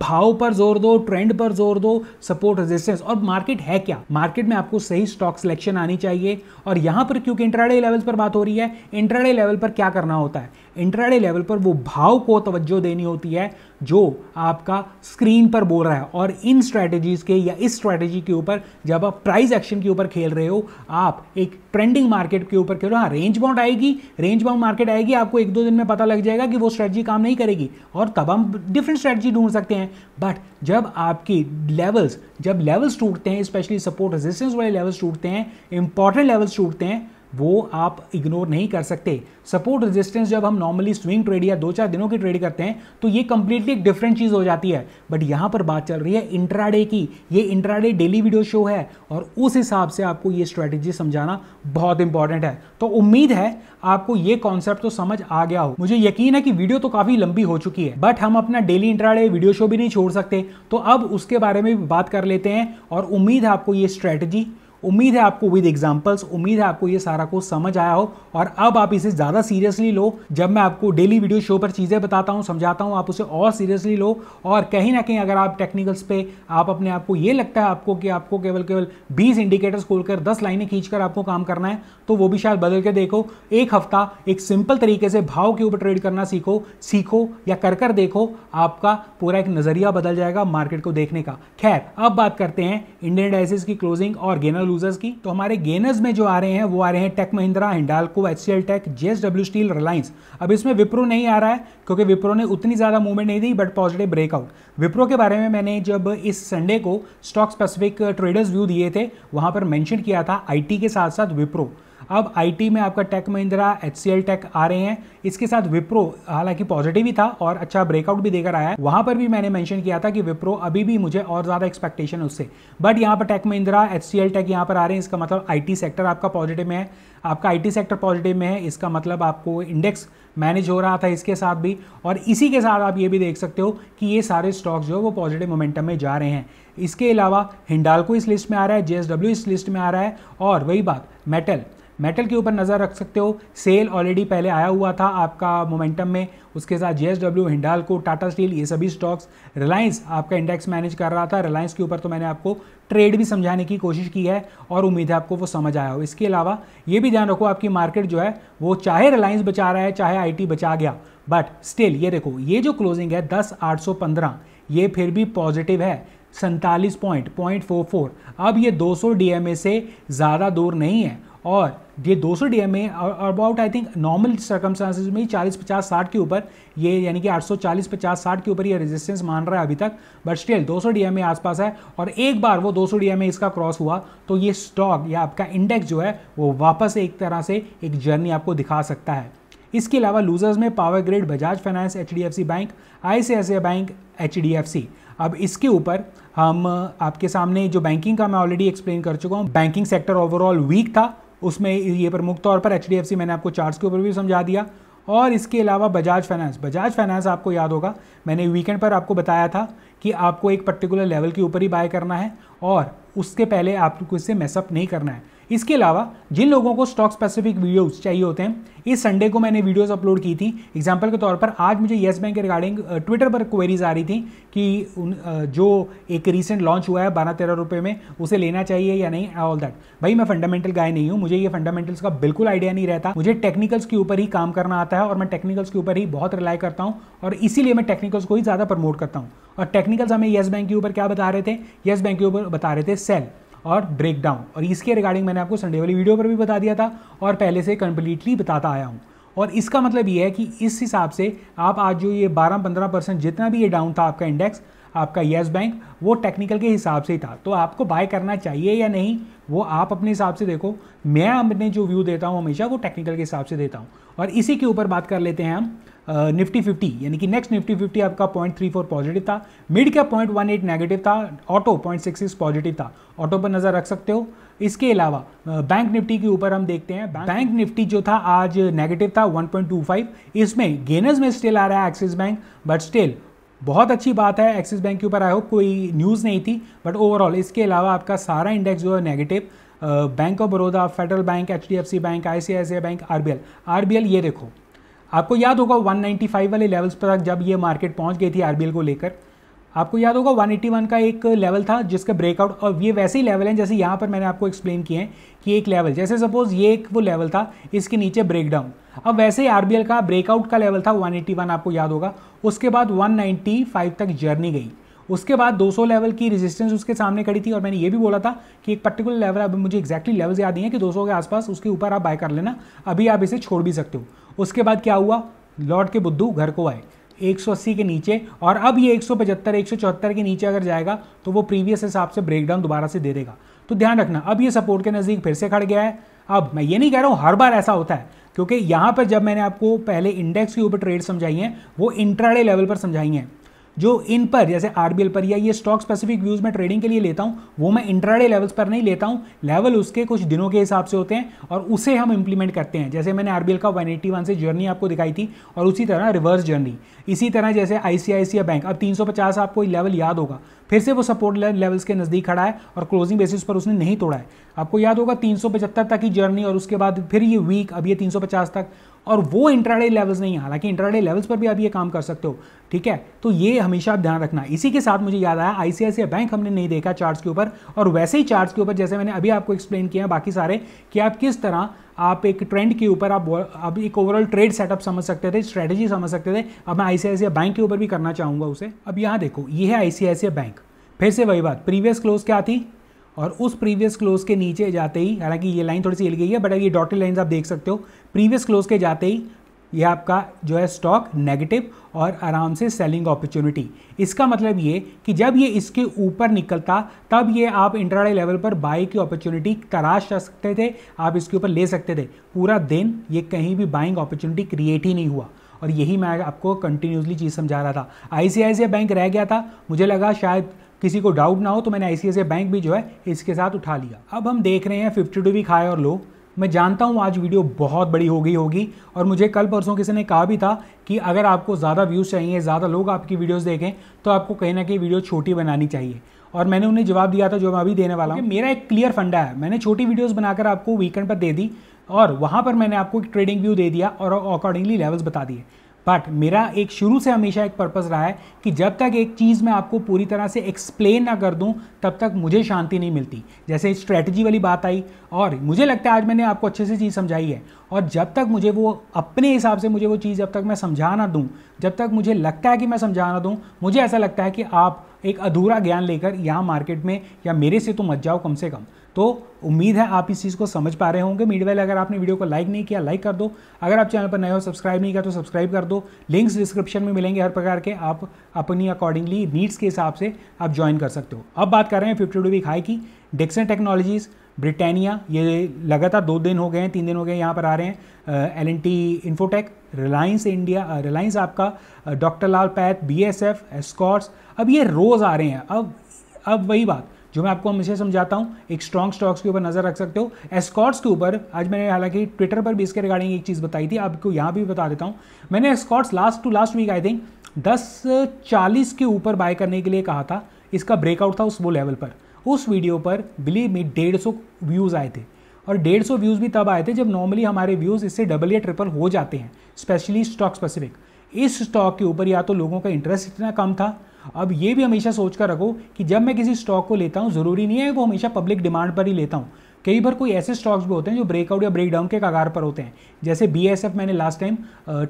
भाव पर जोर दो ट्रेंड पर जोर दो सपोर्ट रेजिस्टेंस और मार्केट है क्या मार्केट में आपको सही स्टॉक सिलेक्शन आनी चाहिए और यहां पर क्योंकि इंट्राडे लेवल्स पर बात हो रही है इंट्राडे लेवल पर क्या करना होता है इंट्राडे लेवल पर वो भाव को तवज्जो देनी होती है जो आपका स्क्रीन पर बोल रहा है और इन स्ट्रैटेजीज के या इस स्ट्रैटेजी के ऊपर जब आप प्राइस एक्शन के ऊपर खेल रहे हो आप एक ट्रेंडिंग मार्केट के ऊपर खेल रहे हो हाँ रेंज बाउंड आएगी रेंज बाउंड मार्केट आएगी आपको एक दो दिन में पता लग जाएगा कि वो स्ट्रैटेजी काम नहीं करेगी और तब हम डिफरेंट स्ट्रैटेजी ढूंढ सकते सकते हैं बट जब आपकी लेवल्स जब लेवल्स टूटते हैं स्पेशली सपोर्ट रेजिस्टेंस वाले लेवल्स टूटते हैं इंपॉर्टेंट लेवल्स टूटते हैं वो आप इग्नोर नहीं कर सकते सपोर्ट रेजिस्टेंस जब हम नॉर्मली स्विंग ट्रेड या दो चार दिनों की ट्रेड करते हैं तो ये कंप्लीटली एक डिफरेंट चीज़ हो जाती है बट यहाँ पर बात चल रही है इंट्राडे की ये इंट्राडे डेली वीडियो शो है और उस हिसाब से आपको ये स्ट्रैटेजी समझाना बहुत इंपॉर्टेंट है तो उम्मीद है आपको ये कॉन्सेप्ट तो समझ आ गया हो मुझे यकीन है कि वीडियो तो काफ़ी लंबी हो चुकी है बट हम अपना डेली इंट्राडे वीडियो शो भी नहीं छोड़ सकते तो अब उसके बारे में भी बात कर लेते हैं और उम्मीद है आपको ये स्ट्रैटेजी उम्मीद है आपको विद एग्जाम्पल्स उम्मीद है आपको ये सारा कुछ समझ आया हो और अब आप इसे ज़्यादा सीरियसली लो जब मैं आपको डेली वीडियो शो पर चीज़ें बताता हूँ समझाता हूँ आप उसे और सीरियसली लो और कहीं ना कहीं अगर आप टेक्निकल्स पे आप अपने आप को ये लगता है आपको कि आपको केवल केवल बीस इंडिकेटर्स खोलकर दस लाइनें खींचकर आपको काम करना है तो वो भी शायद बदल के देखो एक हफ्ता एक सिंपल तरीके से भाव के ऊपर ट्रेड करना सीखो सीखो या कर कर देखो आपका पूरा एक नज़रिया बदल जाएगा मार्केट को देखने का खैर अब बात करते हैं इंडियन डाइसिस की क्लोजिंग और गेनर लूजर्स की तो हमारे गेनर्स में जो आ रहे हैं वो आ रहे हैं tech Mahindra Hindalco H C L tech JSW steel Reliance अब इसमें विप्रो नहीं आ रहा है क्योंकि विप्रो ने उतनी ज़्यादा मूवमेंट नहीं दी बट पॉजिटिव ब्रेकआउट विप्रो के बारे में मैंने जब इस संडे को स्टॉक स्पेसिफिक ट्रेडर्स व्यू दिए थे वहाँ पर मैंशन किया था आई के साथ साथ विप्रो अब आईटी में आपका टेक महिंद्रा एच टेक आ रहे हैं इसके साथ विप्रो हालांकि पॉजिटिव ही था और अच्छा ब्रेकआउट भी देकर आया है वहां पर भी मैंने मैंशन किया था कि विप्रो अभी भी मुझे और ज़्यादा एक्सपेक्टेशन उससे बट यहाँ पर टेक महिंद्रा एच टेक यहाँ पर आ रहे हैं इसका मतलब आई सेक्टर आपका पॉजिटिव में है आपका आई सेक्टर पॉजिटिव में है इसका मतलब आपको इंडेक्स मैनेज हो रहा था इसके साथ भी और इसी के साथ आप ये भी देख सकते हो कि ये सारे स्टॉक्स जो है वो पॉजिटिव मोमेंटम में जा रहे हैं इसके अलावा हिंडालको इस लिस्ट में आ रहा है जे इस लिस्ट में आ रहा है और वही बात मेटल मेटल के ऊपर नज़र रख सकते हो सेल ऑलरेडी पहले आया हुआ था आपका मोमेंटम में उसके साथ एस हिंडाल हिंडालको टाटा स्टील ये सभी स्टॉक्स रिलायंस आपका इंडेक्स मैनेज कर रहा था रिलायंस के ऊपर तो मैंने आपको ट्रेड भी समझाने की कोशिश की है और उम्मीद है आपको वो समझ आया हो इसके अलावा ये भी ध्यान रखो आपकी मार्केट जो है वो चाहे रिलायंस बचा रहा है चाहे आई बचा गया बट स्टिल ये देखो ये जो क्लोजिंग है दस आठ सौ पंद्रह ये फिर भी पॉजिटिव है सैंतालीस पॉइंट पॉइंट फोर फोर अब ये 200 डीएमए से ज़्यादा दूर नहीं है और ये दो सौ D M about I think normal circumstances में ही चालीस पचास साठ के ऊपर ये यानी कि आठ सौ चालीस पचास साठ के ऊपर ये रेजिस्टेंस मान रहा है अभी तक बट स्टिल दो सौ डी एम आसपास है और एक बार वो दो सौ डी एम इसका क्रॉस हुआ तो ये स्टॉक या आपका इंडेक्स जो है वो वापस एक तरह से एक जर्नी आपको दिखा सकता है इसके अलावा लूजर्स में power grid Bajaj finance H D F C bank I C I bank H D F C अब इसके ऊपर हम आपके सामने जो बैंकिंग का मैं ऑलरेडी एक्सप्लेन कर चुका हूँ बैंकिंग सेक्टर ओवरऑल वीक था उसमें ये प्रमुख तौर पर एच मैंने आपको चार्ट्स के ऊपर भी समझा दिया और इसके अलावा बजाज फाइनेंस बजाज फाइनेंस आपको याद होगा मैंने वीकेंड पर आपको बताया था कि आपको एक पर्टिकुलर लेवल के ऊपर ही बाय करना है और उसके पहले आपको इससे मैसअप नहीं करना है इसके अलावा जिन लोगों को स्टॉक स्पेसिफिक वीडियोस चाहिए होते हैं इस संडे को मैंने वीडियोस अपलोड की थी एग्जांपल के तौर पर आज मुझे येस बैंक के रिगार्डिंग ट्विटर पर क्वेरीज आ रही थी कि उन, जो एक रिसेंट लॉन्च हुआ है बारह तेरह रुपये में उसे लेना चाहिए या नहीं ऑल दैट भाई मैं फंडामेंटल गाय नहीं हूँ मुझे ये फंडामेंटल्स का बिल्कुल आइडिया नहीं रहता मुझे टेक्निकल्स के ऊपर ही काम करना आता है और मैं टेक्निकल्स के ऊपर ही बहुत रिलाई करता हूँ और इसीलिए मैं टेक्निकल्स को ही ज़्यादा प्रमोट करता हूँ और टेक्निकल्स हमें येस बैंक के ऊपर क्या बता रहे थे येस बैंक के ऊपर बता रहे थे सेल और ब्रेक डाउन और इसके रिगार्डिंग मैंने आपको संडे वाली वीडियो पर भी बता दिया था और पहले से कंप्लीटली बताता आया हूँ और इसका मतलब ये है कि इस हिसाब से आप आज जो ये 12-15 परसेंट जितना भी ये डाउन था आपका इंडेक्स आपका येस बैंक वो टेक्निकल के हिसाब से ही था तो आपको बाय करना चाहिए या नहीं वो आप अपने हिसाब से देखो मैं अपने जो व्यू देता हूँ हमेशा वो टेक्निकल के हिसाब से देता हूँ और इसी के ऊपर बात कर लेते हैं हम निफ्टी फिफ्टी यानी कि नेक्स्ट निफ्टी फिफ्टी आपका पॉइंट थ्री फोर पॉजिटिव था mid cap point one eight negative था auto point six six positive था ऑटो पर नज़र रख सकते हो इसके अलावा बैंक निफ्टी के ऊपर हम देखते हैं बैंक निफ्टी जो था आज नेगेटिव था 1.25 इसमें गेनर्स में स्टिल आ रहा है एक्सिस बैंक बट स्टिल बहुत अच्छी बात है एक्सिस बैंक के ऊपर आई होप कोई न्यूज़ नहीं थी बट ओवरऑल इसके अलावा आपका सारा इंडेक्स जो है negative bank of Baroda federal bank H bank I bank R B L ये देखो आपको याद होगा 195 वाले लेवल्स पर जब ये मार्केट पहुंच गई थी आरबीएल को लेकर आपको याद होगा 181 का एक लेवल था जिसका ब्रेकआउट और ये वैसे ही लेवल हैं जैसे यहाँ पर मैंने आपको एक्सप्लेन किए हैं कि एक लेवल जैसे सपोज ये एक वो लेवल था इसके नीचे ब्रेकडाउन अब वैसे ही आरबीएल का ब्रेकआउट का लेवल था 181 आपको याद होगा उसके बाद 195 तक जर्नी गई उसके बाद 200 लेवल की रेजिस्टेंस उसके सामने खड़ी थी और मैंने ये भी बोला था कि एक पर्टिकुलर लेवल अब मुझे एक्जैक्टली लेवल्स याद नहीं है कि 200 के आसपास उसके ऊपर आप बाय कर लेना अभी आप इसे छोड़ भी सकते हो उसके बाद क्या हुआ लौट के बुद्धू घर को आए 180 के नीचे और अब ये 175 174 के नीचे अगर जाएगा तो वो प्रीवियस हिसाब से ब्रेकडाउन दोबारा से दे देगा तो ध्यान रखना अब ये सपोर्ट के नज़दीक फिर से खड़ गया है अब मैं ये नहीं कह रहा हूँ हर बार ऐसा होता है क्योंकि यहाँ पर जब मैंने आपको पहले इंडेक्स के ऊपर ट्रेड समझाई हैं वो इंट्राडे लेवल पर समझाई हैं जो इन पर जैसे आरबीएल पर या ये स्टॉक स्पेसिफिक व्यूज में ट्रेडिंग के लिए लेता हूँ वो मैं इंट्राडे लेवल्स पर नहीं लेता हूँ लेवल उसके कुछ दिनों के हिसाब से होते हैं और उसे हम इंप्लीमेंट करते हैं जैसे मैंने आरबीएल का वन से जर्नी आपको दिखाई थी और उसी तरह रिवर्स जर्नी इसी तरह जैसे आईसीआईसीआई बैंक अब तीन आपको लेवल याद होगा फिर से वो सपोर्ट लेवल्स के नज़दीक खड़ा है और क्लोजिंग बेसिस पर उसने नहीं तोड़ा है आपको याद होगा तीन तक की जर्नी और उसके बाद फिर ये वीक अब ये तीन तक और वो इंट्राडे लेवल्स नहीं है हालांकि इंट्राडे लेवल्स पर भी आप ये काम कर सकते हो ठीक है तो ये हमेशा आप ध्यान रखना इसी के साथ मुझे याद आया आईसीआईसीआई बैंक हमने नहीं देखा चार्ट्स के ऊपर और वैसे ही चार्ट्स के ऊपर जैसे मैंने अभी आपको एक्सप्लेन किया है बाकी सारे कि आप किस तरह आप एक ट्रेंड के ऊपर आप आप एक ओवरऑल ट्रेड सेटअप समझ सकते थे स्ट्रैटेजी समझ सकते थे अब मैं आईसीआईसीआई बैंक के ऊपर भी करना चाहूंगा उसे अब यहां देखो ये है आईसीआईसीआई बैंक फिर से वही बात प्रीवियस क्लोज क्या थी और उस प्रीवियस क्लोज के नीचे जाते ही हालांकि ये लाइन थोड़ी सी हिल गई है बट ये डॉटेड लाइन आप देख सकते हो प्रीवियस क्लोज के जाते ही ये आपका जो है स्टॉक नेगेटिव और आराम से सेलिंग अपॉर्चुनिटी इसका मतलब ये कि जब ये इसके ऊपर निकलता तब ये आप इंटरडे लेवल पर बाई की अपॉर्चुनिटी तराश जा सकते थे आप इसके ऊपर ले सकते थे पूरा दिन ये कहीं भी बाइंग अपॉर्चुनिटी क्रिएट ही नहीं हुआ और यही मैं आपको कंटिन्यूसली चीज़ समझा रहा था आई बैंक रह गया था मुझे लगा शायद किसी को डाउट ना हो तो मैंने आई बैंक भी जो है इसके साथ उठा लिया अब हम देख रहे हैं फिफ्टी टू वीक हाई और लो मैं जानता हूँ आज वीडियो बहुत बड़ी हो गई होगी और मुझे कल परसों किसी ने कहा भी था कि अगर आपको ज़्यादा व्यूज़ चाहिए ज़्यादा लोग आपकी वीडियोस देखें तो आपको कहीं ना कहीं वीडियो छोटी बनानी चाहिए और मैंने उन्हें जवाब दिया था जो मैं अभी देने वाला हूँ मेरा एक क्लियर फंडा है मैंने छोटी वीडियोज़ बनाकर आपको वीकेंड पर दे दी और वहाँ पर मैंने आपको एक ट्रेडिंग व्यू दे दिया और अकॉर्डिंगली लेवल्स बता दिए बट मेरा एक शुरू से हमेशा एक पर्पज़ रहा है कि जब तक एक चीज़ मैं आपको पूरी तरह से एक्सप्लेन ना कर दूं तब तक मुझे शांति नहीं मिलती जैसे स्ट्रैटेजी वाली बात आई और मुझे लगता है आज मैंने आपको अच्छे से चीज़ समझाई है और जब तक मुझे वो अपने हिसाब से मुझे वो चीज़ जब तक मैं समझा ना दूँ जब तक मुझे लगता है कि मैं समझा ना दूँ मुझे ऐसा लगता है कि आप एक अधूरा ज्ञान लेकर यहाँ मार्केट में या मेरे से तो मत जाओ कम से कम तो उम्मीद है आप इस चीज़ को समझ पा रहे होंगे वाले अगर आपने वीडियो को लाइक नहीं किया लाइक कर दो अगर आप चैनल पर नए हो सब्सक्राइब नहीं किया तो सब्सक्राइब कर दो लिंक्स डिस्क्रिप्शन में मिलेंगे हर प्रकार के आप अपनी अकॉर्डिंगली नीड्स के हिसाब से आप ज्वाइन कर सकते हो अब बात कर रहे हैं फिफ्टी टू वीक हाई की डिक्सन टेक्नोलॉजीज़ ब्रिटानिया ये लगातार दो दिन हो गए हैं तीन दिन हो गए यहाँ पर आ रहे हैं L N T Infotech Reliance India Reliance आपका doctor Lal path B S F Escorts अब ये रोज़ आ रहे हैं अब अब वही बात जो मैं आपको हमेशा समझाता हूँ एक स्ट्रॉन्ग स्टॉक्स के ऊपर नज़र रख सकते हो एस्कॉट्स के ऊपर आज मैंने हालांकि ट्विटर पर भी इसके रिगार्डिंग एक चीज़ बताई थी आपको यहाँ भी बता देता हूँ मैंने Escorts last to last week I think दस चालीस के ऊपर बाय करने के लिए कहा था इसका ब्रेकआउट था उस वो लेवल पर उस वीडियो पर बिलीव मी डेढ़ सौ व्यूज़ आए थे और डेढ़ सौ व्यूज़ भी तब आए थे जब नॉर्मली हमारे व्यूज़ इससे डबल या ट्रिपल हो जाते हैं स्पेशली स्टॉक स्पेसिफिक इस स्टॉक के ऊपर या तो लोगों का इंटरेस्ट इतना कम था अब ये भी हमेशा सोच कर रखो कि जब मैं किसी स्टॉक को लेता हूँ ज़रूरी नहीं है वो हमेशा पब्लिक डिमांड पर ही लेता हूँ कई बार कोई ऐसे स्टॉक्स भी होते हैं जो ब्रेकआउट या ब्रेकडाउन के कगार पर होते हैं जैसे बी मैंने लास्ट टाइम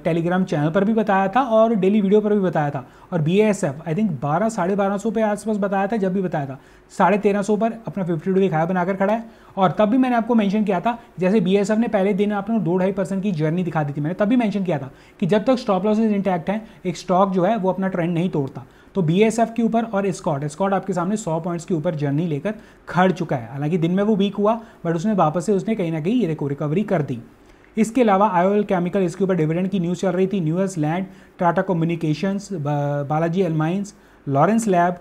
टेलीग्राम चैनल पर भी बताया था और डेली वीडियो पर भी बताया था और बी आई थिंक बारह साढ़े बारह सौ पे आसपास बताया था जब भी बताया था साढ़े तेरह सौ पर अपना फिफ्टी टू दिखाया बनाकर खड़ा है और तब भी मैंने आपको मेंशन किया था जैसे बी ने पहले दिन आपने दो ढाई परसेंट की जर्नी दिखा दी थी मैंने तब भी मैंशन किया था कि जब तक स्टॉप लॉसेज इंटैक्ट हैं एक स्टॉक जो है वो अपना ट्रेंड नहीं तोड़ता तो बी के ऊपर और स्कॉट स्कॉट आपके सामने सौ पॉइंट्स के ऊपर जर्नी लेकर खड़ चुका है हालांकि दिन में वो वीक हुआ बट उसने वापस से उसने कहीं ना कहीं ये रिकवरी कर दी इसके अलावा ऑयल केमिकल इसके ऊपर डिविडेंड की न्यूज़ चल रही थी न्यूएस लैंड टाटा कम्युनिकेशंस बालाजी एलमाइंस लॉरेंस लैब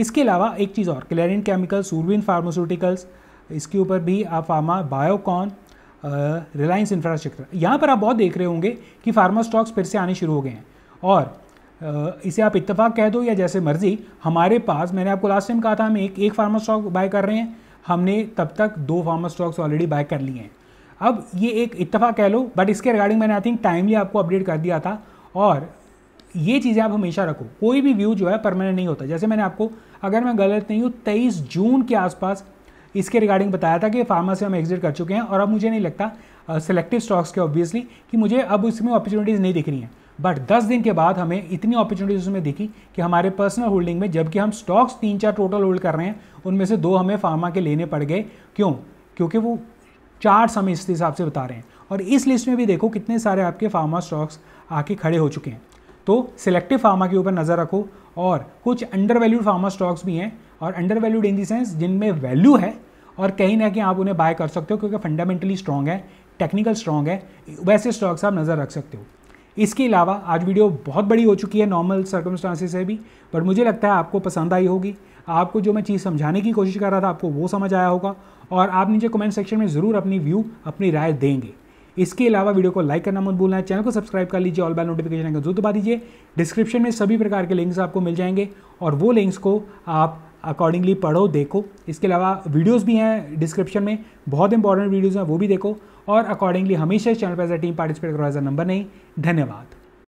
इसके अलावा एक चीज़ और क्लेरिन केमिकल सूरविन फार्मास्यूटिकल्स इसके ऊपर भी आप फार्मा बायोकॉन रिलायंस इंफ्रास्ट्रक्चर यहाँ पर आप बहुत देख रहे होंगे कि फार्मा स्टॉक्स फिर से आने शुरू हो गए हैं और इसे आप इतफाक़ कह दो या जैसे मर्ज़ी हमारे पास मैंने आपको लास्ट टाइम कहा था हम एक एक फार्मा स्टॉक बाय कर रहे हैं हमने तब तक दो फार्मा स्टॉक्स ऑलरेडी बाय कर लिए हैं अब ये एक इतफाक़ कह लो बट इसके रिगार्डिंग मैंने आई थिंक टाइमली आपको अपडेट कर दिया था और ये चीज़ें आप हमेशा रखो कोई भी व्यू जो है परमानेंट नहीं होता जैसे मैंने आपको अगर मैं गलत नहीं हूँ तेईस जून के आसपास इसके रिगार्डिंग बताया था कि फार्मा से हम एग्जिट कर चुके हैं और अब मुझे नहीं लगता सेलेक्टिव स्टॉक्स के ऑब्वियसली कि मुझे अब इसमें अपॉर्चुनिटीज़ नहीं दिख रही हैं बट 10 दिन के बाद हमें इतनी अपॉर्चुनिटीज उसमें दिखी कि हमारे पर्सनल होल्डिंग में जबकि हम स्टॉक्स तीन चार टोटल होल्ड कर रहे हैं उनमें से दो हमें फार्मा के लेने पड़ गए क्यों क्योंकि वो चार्ट हमें इस हिसाब से बता रहे हैं और इस लिस्ट में भी देखो कितने सारे आपके फार्मा स्टॉक्स आके खड़े हो चुके हैं तो सिलेक्टिव फार्मा के ऊपर नज़र रखो और कुछ अंडर वैल्यूड फार्मा स्टॉक्स भी हैं और under valued in the sense जिनमें वैल्यू है और कहीं ना कहीं आप उन्हें बाय कर सकते हो क्योंकि फंडामेंटली स्ट्रॉन्ग है टेक्निकल स्ट्रॉन्ग है वैसे स्टॉक्स आप नज़र रख सकते हो इसके अलावा आज वीडियो बहुत बड़ी हो चुकी है नॉर्मल सर्कमस्टांसिस से भी बट मुझे लगता है आपको पसंद आई होगी आपको जो मैं चीज़ समझाने की कोशिश कर रहा था आपको वो समझ आया होगा और आप नीचे कमेंट सेक्शन में ज़रूर अपनी व्यू अपनी राय देंगे इसके अलावा वीडियो को लाइक करना मत भूलना है चैनल को सब्सक्राइब कर लीजिए ऑल बैल नोटिफिकेशन का जरूर दबा दीजिए डिस्क्रिप्शन में सभी प्रकार के लिंक्स आपको मिल जाएंगे और वो लिंक्स को आप अकॉर्डिंगली पढ़ो देखो इसके अलावा वीडियोस भी हैं डिस्क्रिप्शन में बहुत इंपॉर्टेंट वीडियोस हैं वो भी देखो और अकॉर्डिंगली हमेशा इस चैनल पर एज अ टीम पार्टिसिपेट करो एज अ नंबर नहीं धन्यवाद